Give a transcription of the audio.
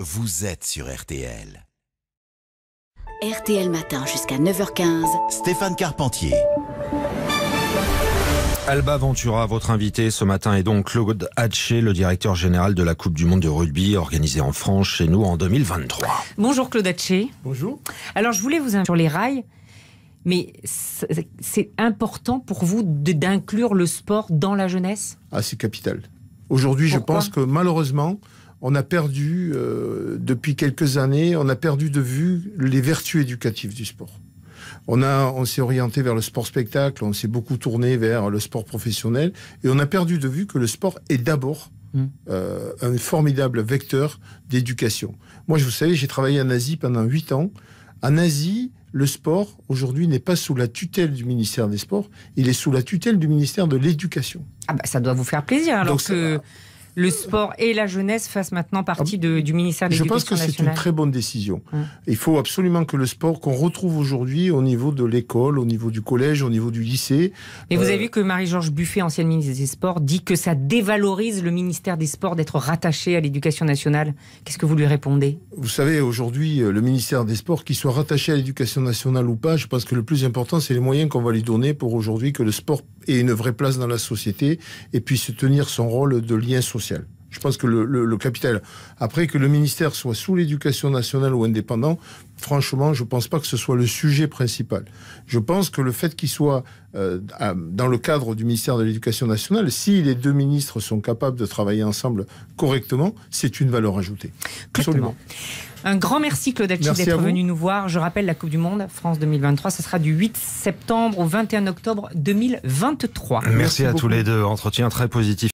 Vous êtes sur RTL. RTL Matin jusqu'à 9h15. Stéphane Carpentier. Alba Ventura, votre invité ce matin est donc Claude Hatché, le directeur général de la Coupe du Monde de rugby organisée en France chez nous en 2023. Bonjour Claude Hatché. Bonjour. Alors je voulais vous inviter sur les rails, mais c'est important pour vous d'inclure le sport dans la jeunesse Ah c'est capital. Aujourd'hui je pense que malheureusement on a perdu, euh, depuis quelques années, on a perdu de vue les vertus éducatives du sport. On, on s'est orienté vers le sport spectacle, on s'est beaucoup tourné vers le sport professionnel, et on a perdu de vue que le sport est d'abord mmh. euh, un formidable vecteur d'éducation. Moi, je vous savez, j'ai travaillé en Asie pendant huit ans. En Asie, le sport, aujourd'hui, n'est pas sous la tutelle du ministère des Sports, il est sous la tutelle du ministère de l'Éducation. Ah bah, ça doit vous faire plaisir, alors que le sport et la jeunesse fassent maintenant partie ah, du ministère de l'Éducation nationale. Je pense que c'est une très bonne décision. Hein. Il faut absolument que le sport qu'on retrouve aujourd'hui au niveau de l'école, au niveau du collège, au niveau du lycée. Mais vous euh, avez vu que Marie-Georges Buffet, ancienne ministre des Sports, dit que ça dévalorise le ministère des Sports d'être rattaché à l'Éducation nationale. Qu'est-ce que vous lui répondez Vous savez, aujourd'hui, euh, le ministère des Sports, qu'il soit rattaché à l'Éducation nationale ou pas, je pense que le plus important, c'est les moyens qu'on va lui donner pour aujourd'hui que le sport et une vraie place dans la société et puisse tenir son rôle de lien social. Je pense que le, capital, après que le ministère soit sous l'éducation nationale ou indépendant, franchement, je ne pense pas que ce soit le sujet principal. Je pense que le fait qu'il soit euh, dans le cadre du ministère de l'Éducation nationale, si les deux ministres sont capables de travailler ensemble correctement, c'est une valeur ajoutée. Absolument. Un grand merci Claudette d'être venu nous voir. Je rappelle la Coupe du Monde France 2023, ce sera du 8 septembre au 21 octobre 2023. Merci, à tous les deux. Entretien très positif.